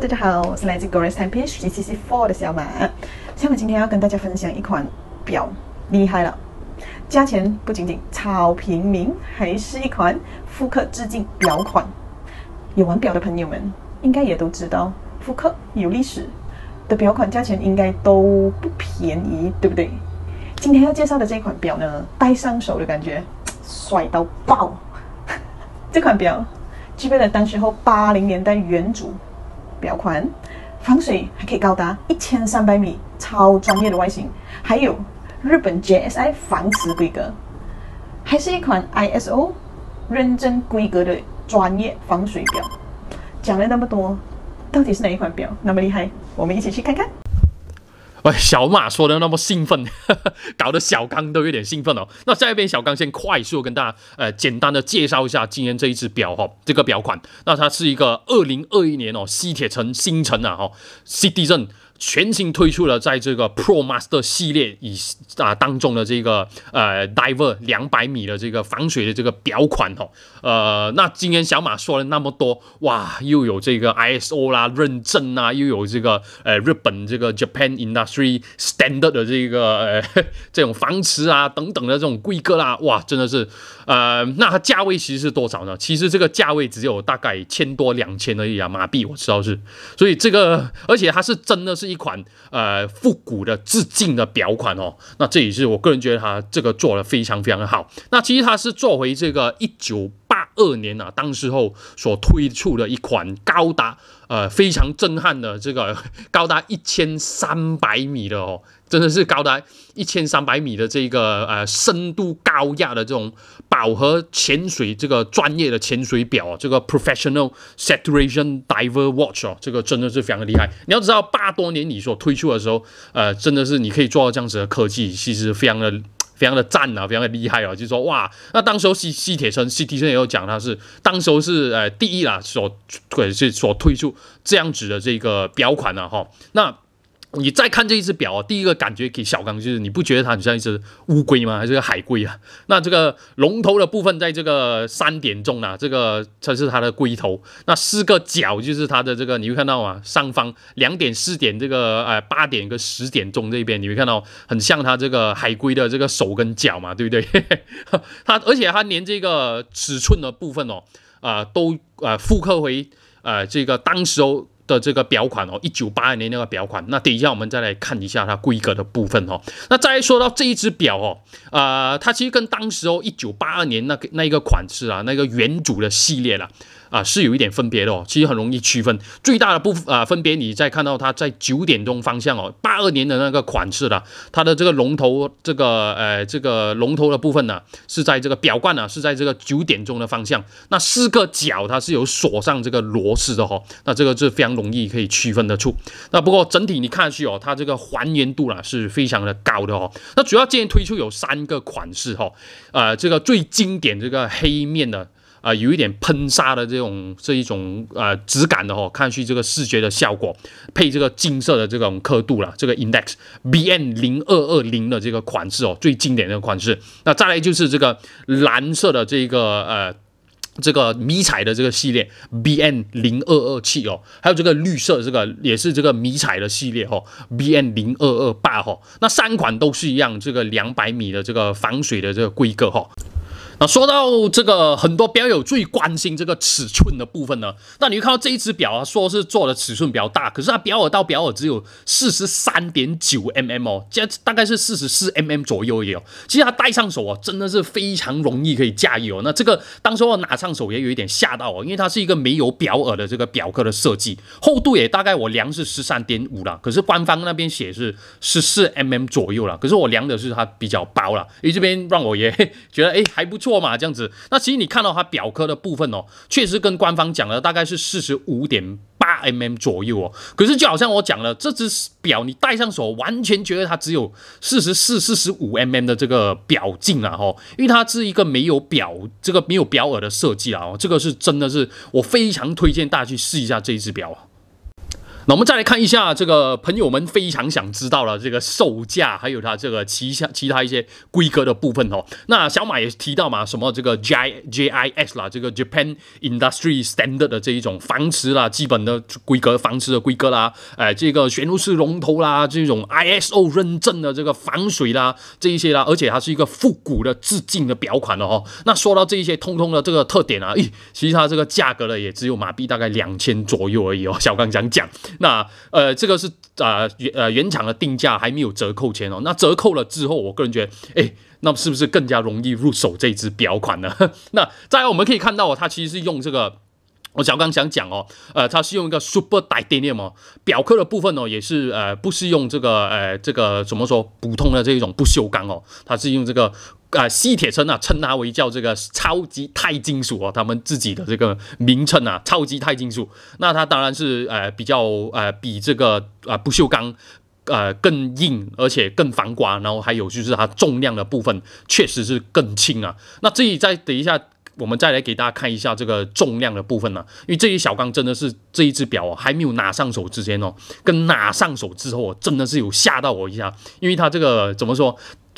大家好，我是来自 Grace Timepiece G C C Four 的小马。小马今天要跟大家分享一款表，厉害了！价钱不仅仅超平民，还是一款复刻致敬表款。有玩表的朋友们应该也都知道，复刻有历史的表款价钱应该都不便宜，对不对？今天要介绍的这款表呢，戴上手的感觉帅到爆！这款表具备了当时候八零年代元祖表款防水还可以高达一千三百米，超专业的外形，还有日本 J S I 防磁规格，还是一款 I S O 认证规格的专业防水表。讲了那么多，到底是哪一款表那么厉害？我们一起去看看。喂，小马说的那么兴奋，搞得小刚都有点兴奋哦。那这边小刚先快速跟大家呃简单的介绍一下今天这一只表哈，这个表款，那它是一个二零二一年哦，西铁城新城啊哈，CD 镇。全新推出了在这个 Pro Master 系列以啊当中的这个呃 Diver 两百米的这个防水的这个表款哦，呃，那今天小马说了那么多，哇，又有这个 ISO 啦认证啊，又有这个呃日本这个 Japan Industry Standard 的这个呃 这种防磁啊等等的这种规格啦，哇，真的是，呃，那它价位其实是多少呢？其实这个价位只有大概千多两千而已啊，马币我知道是，所以这个而且它是真的是。一款呃复古的致敬的表款哦，那这也是我个人觉得它这个做的非常非常的好。那其实它是作为这个一九八二年啊，当时候所推出的一款高达呃非常震撼的这个高达一千三百米的哦。真的是高达一千三百米的这个呃深度高压的这种饱和潜水这个专业的潜水表，这个 professional saturation diver watch 这个真的是非常的厉害。你要知道八多年你所推出的时候，呃，真的是你可以做到这样子的科技，其实非常的非常的赞啊，非常的厉害啊。就是说哇，那当时西西铁城、西提森也有讲他是，当时是呃第一啦所，或是所推出这样子的这个表款啊。哈，那。你再看这一只表啊，第一个感觉给小刚就是，你不觉得它很像一只乌龟吗？还是海龟啊？那这个龙头的部分，在这个三点钟呢，这个它是它的龟头。那四个角就是它的这个，你会看到啊，上方两点、四点，这个呃八点、跟十点钟这边，你会看到很像它这个海龟的这个手跟脚嘛，对不对？它而且它连这个尺寸的部分哦，啊都呃复刻回呃这个当时候的这个表款哦，一九八二年那个表款，那等一下我们再来看一下它规格的部分哦。那再说到这一只表哦，呃，它其实跟当时哦一九八二年那个那一个款式啊，那个原主的系列了。啊，是有一点分别的哦，其实很容易区分。最大的不啊，分别你再看到它在九点钟方向哦，八二年的那个款式了，它的这个龙头，这个呃，这个龙头的部分呢，是在这个表冠啊，是在这个九点钟的方向。那四个角它是有锁上这个螺丝的哈，那这个是非常容易可以区分的出。那不过整体你看去哦，它这个还原度啊是非常的高的哦。那主要建议推出有三个款式哈，呃，这个最经典这个黑面的。啊，有一点喷砂的这种这一种呃质感的哦，看去这个视觉的效果，配这个金色的这种刻度了，这个 Index BN 零二二零的这个款式哦，最经典的款式。那再来就是这个蓝色的这个呃这个迷彩的这个系列 BN 零二二七哦，还有这个绿色这个也是这个迷彩的系列哈 BN 零二二八哈，那三款都是一样这个两百米的这个防水的这个规格哈。那说到这个，很多表友最关心这个尺寸的部分呢。那你会看到这一只表啊，说是做的尺寸比较大，可是它表耳到表耳只有四十三点九 mm 哦，这大概是四十四 mm 左右也有。其实它戴上手啊，真的是非常容易可以驾驭哦。那这个当时我拿上手也有一点吓到哦，因为它是一个没有表耳的这个表壳的设计，厚度也大概我量是十三点五了，可是官方那边写是十四 mm 左右了。可是我量的是它比较薄了，因为这边让我也觉得哎还不错。过嘛这样子，那其实你看到它表壳的部分哦，确实跟官方讲的大概是四十五点八 mm 左右哦。可是就好像我讲了，这只表你戴上手，完全觉得它只有四十四、四十五 mm 的这个表径啊，吼，因为它是一个没有表这个没有表耳的设计啊，哦，这个是真的是我非常推荐大家去试一下这一只表啊。那我们再来看一下这个朋友们非常想知道了这个售价，还有它这个旗下其他一些规格的部分哦。那小马也提到嘛，什么这个 J J I S 啦，这个 Japan Industry Standard 的这一种防磁啦，基本的规格，防磁的规格啦，哎，这个悬浮式龙头啦，这种 I S O 认证的这个防水啦，这一些啦，而且它是一个复古的致敬的表款哦。那说到这些通通的这个特点啊，咦，其实它这个价格呢也只有马币大概两千左右而已哦。小刚讲讲。那呃，这个是啊，呃，原厂的定价还没有折扣前哦。那折扣了之后，我个人觉得，哎，那是不是更加容易入手这只表款呢？那再来，我们可以看到哦，它其实是用这个，我小刚想讲哦，呃，它是用一个 Super Titanium 哦，表壳的部分哦，也是呃，不是用这个呃，这个怎么说普通的这一种不锈钢哦，它是用这个。啊，西铁城啊，称它为叫这个超级钛金属啊，他们自己的这个名称啊，超级钛金属。那它当然是呃比较呃比这个啊不锈钢呃更硬，而且更防刮，然后还有就是它重量的部分确实是更轻啊。那这里再等一下，我们再来给大家看一下这个重量的部分呢，因为这一小钢真的是这一只表啊，还没有拿上手之前哦，跟拿上手之后真的是有吓到我一下，因为它这个怎么说？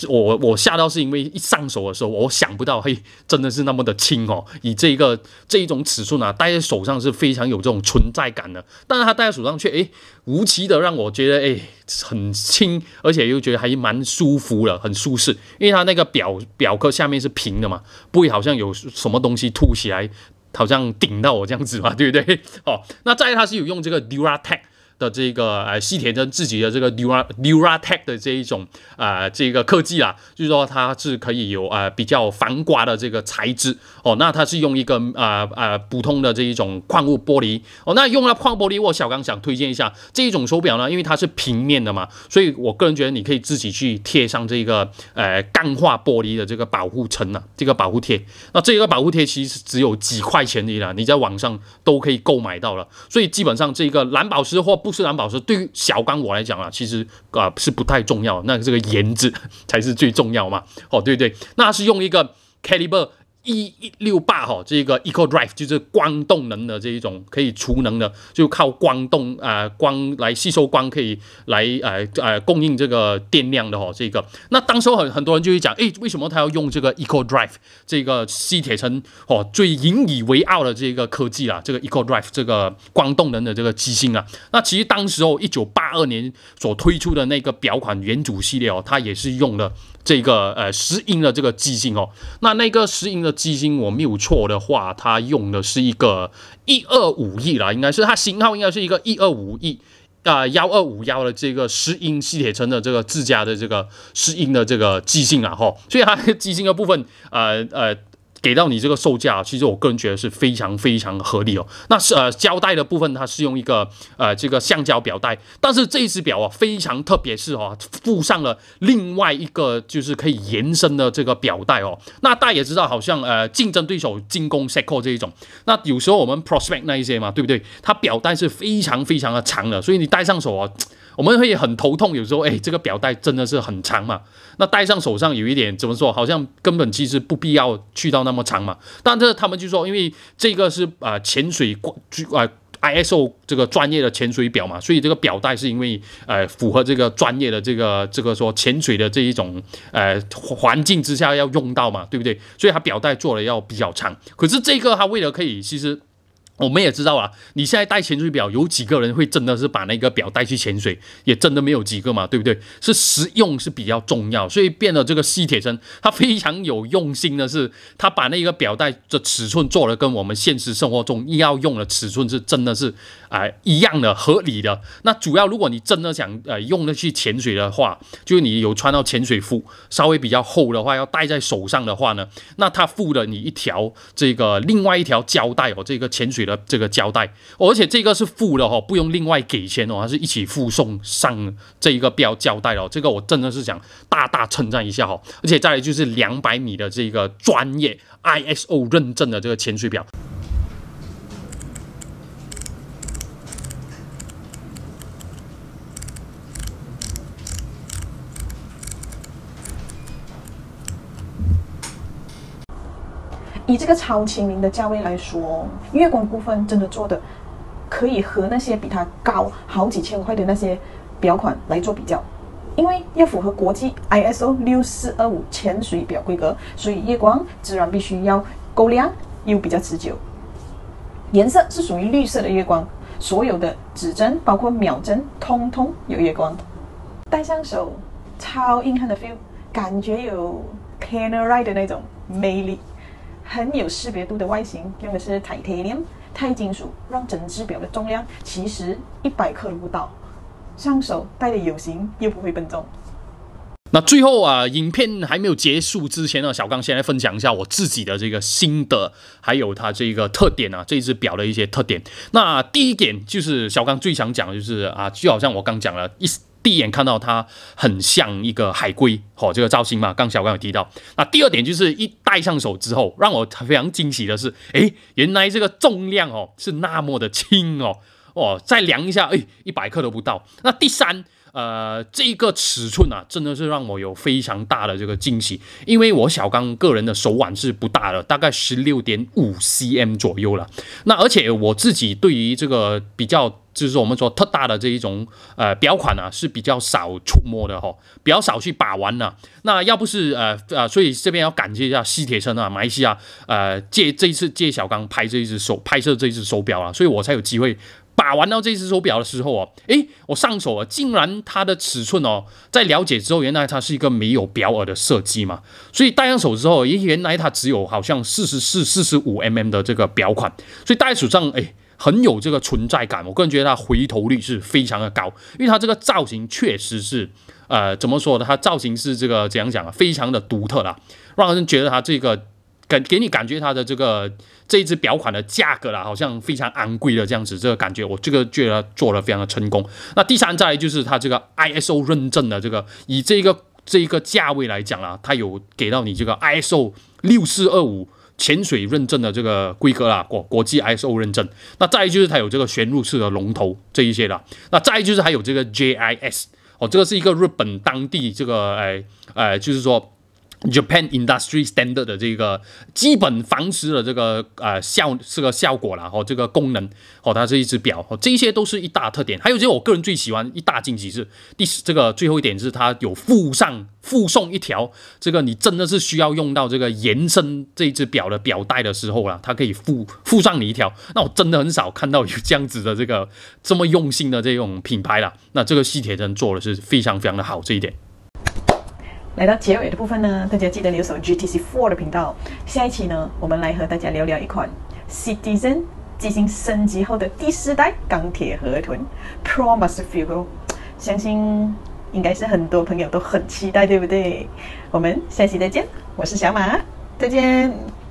我我吓到是因为一上手的时候，我想不到嘿，真的是那么的轻哦！以这个这一种尺寸啊，戴在手上是非常有这种存在感的。但是它戴在手上却诶，无奇的让我觉得诶很轻，而且又觉得还蛮舒服了，很舒适。因为它那个表表壳下面是平的嘛，不会好像有什么东西凸起来，好像顶到我这样子嘛，对不对？哦，那再它是有用这个 Dura Tech。的这个呃，西铁城自己的这个 Neura Neura Tech 的这一种啊，这个科技啦，就是说它是可以有呃比较防刮的这个材质哦。那它是用一个啊啊普通的这一种矿物玻璃哦。那用了矿玻璃，我小刚想推荐一下这一种手表呢，因为它是平面的嘛，所以我个人觉得你可以自己去贴上这个呃钢化玻璃的这个保护层呢，这个保护贴。那这个保护贴其实只有几块钱的啦，你在网上都可以购买到了。所以基本上这个蓝宝石或布斯蓝宝石对于小刚我来讲啊，其实啊是不太重要，那这个颜值 才是最重要嘛，哦对对，那是用一个 Caliber。一一六八哈，这个 Eco Drive 就是光动能的这一种可以储能的，就靠光动啊光来吸收光，可以来呃呃供应这个电量的哈。这个那当时很很多人就会讲，诶，为什么他要用这个 Eco Drive 这个西铁城哦最引以为傲的这个科技啦，这个 Eco Drive 这个光动能的这个机芯啊？那其实当时候一九八二年所推出的那个表款原祖系列哦，它也是用的。这个呃，石英的这个机芯哦，那那个石英的机芯，我没有错的话，它用的是一个一二五亿啦，应该是它型号应该是一个一二五亿啊幺二五幺的这个石英吸铁城的这个自家的这个石英的这个机芯啊哈，所以它机芯的部分呃呃。给到你这个售价，其实我个人觉得是非常非常合理哦。那是呃胶带的部分，它是用一个呃这个橡胶表带，但是这一只表啊非常特别是哦附上了另外一个就是可以延伸的这个表带哦。那大家也知道，好像呃竞争对手进攻 s e c o 这一种，那有时候我们 Prospect 那一些嘛，对不对？它表带是非常非常的长的，所以你戴上手啊，我们会很头痛。有时候哎，这个表带真的是很长嘛，那戴上手上有一点怎么说，好像根本其实不必要去到那。那么长嘛？但是他们就说，因为这个是呃潜水，呃 ISO 这个专业的潜水表嘛，所以这个表带是因为呃符合这个专业的这个这个说潜水的这一种呃环境之下要用到嘛，对不对？所以它表带做的要比较长。可是这个它为了可以，其实。我们也知道啊，你现在带潜水表，有几个人会真的是把那个表带去潜水？也真的没有几个嘛，对不对？是实用是比较重要，所以变得这个西铁生他非常有用心的是，他把那个表带的尺寸做了跟我们现实生活中要用的尺寸是真的是哎一样的合理的。那主要如果你真的想呃用的去潜水的话，就是你有穿到潜水服，稍微比较厚的话，要戴在手上的话呢，那他附了你一条这个另外一条胶带哦，这个潜水。的这个胶带，而且这个是附的哦，不用另外给钱哦，它是一起附送上这一个标胶带的，这个我真的是想大大称赞一下哦，而且再来就是两百米的这个专业 ISO 认证的这个潜水表。以这个超亲民的价位来说，月光部分真的做的可以和那些比它高好几千块的那些表款来做比较，因为要符合国际 ISO 六四二五潜水表规格，所以月光自然必须要够亮，又比较持久。颜色是属于绿色的月光，所有的指针包括秒针通通有月光，戴上手超硬汉的 feel，感觉有 Panerai 的那种魅力。很有识别度的外形，用的是 titanium 钛金属，让整只表的重量其实一百克都不到，上手戴的有型又不会笨重。那最后啊，影片还没有结束之前呢，小刚先来分享一下我自己的这个心得，还有它这个特点啊，这只表的一些特点。那第一点就是小刚最想讲的就是啊，就好像我刚讲了一。第一眼看到它，很像一个海龟，哦，这个造型嘛，刚小刚有提到。那第二点就是一戴上手之后，让我非常惊喜的是，诶，原来这个重量哦是那么的轻哦，哦，再量一下，诶，一百克都不到。那第三，呃，这一个尺寸啊，真的是让我有非常大的这个惊喜，因为我小刚个人的手腕是不大的，大概十六点五 cm 左右了。那而且我自己对于这个比较。就是我们说特大的这一种呃表款呢是比较少触摸的哈，比较少去把玩呢。那要不是呃呃，所以这边要感谢一下西铁城啊，马来西亚呃借这一次借小刚拍这一只手拍摄这一只手表啊，所以我才有机会把玩到这只手表的时候啊，诶，我上手啊，竟然它的尺寸哦，在了解之后，原来它是一个没有表耳的设计嘛，所以戴上手之后，也原来它只有好像四十四、四十五 mm 的这个表款，所以戴在手上诶。很有这个存在感，我个人觉得它回头率是非常的高，因为它这个造型确实是，呃，怎么说呢？它造型是这个怎样讲啊？非常的独特啦，让人觉得它这个感给你感觉它的这个这一只表款的价格啦，好像非常昂贵的这样子，这个感觉我这个觉得做的非常的成功。那第三再就是它这个 ISO 认证的这个，以这个这一个价位来讲啊，它有给到你这个 ISO 六四二五。潜水认证的这个规格啦，国国际 ISO 认证，那再一就是它有这个旋入式的龙头这一些啦。那再一就是还有这个 JIS 哦，这个是一个日本当地这个诶诶，就是说。Japan Industry Standard 的这个基本方式的这个呃效这个效果啦，哦，这个功能哦，它是一只表哦，这些都是一大特点。还有就是我个人最喜欢一大惊喜是第这个最后一点是它有附上附送一条，这个你真的是需要用到这个延伸这一只表的表带的时候啦，它可以附附上你一条。那我真的很少看到有这样子的这个这么用心的这种品牌啦。那这个细铁针做的是非常非常的好这一点。来到结尾的部分呢，大家记得留守 GTC Four 的频道。下一期呢，我们来和大家聊聊一款 Citizen 进行升级后的第四代钢铁河豚 Promaster f i e l 相信应该是很多朋友都很期待，对不对？我们下期再见，我是小马，再见。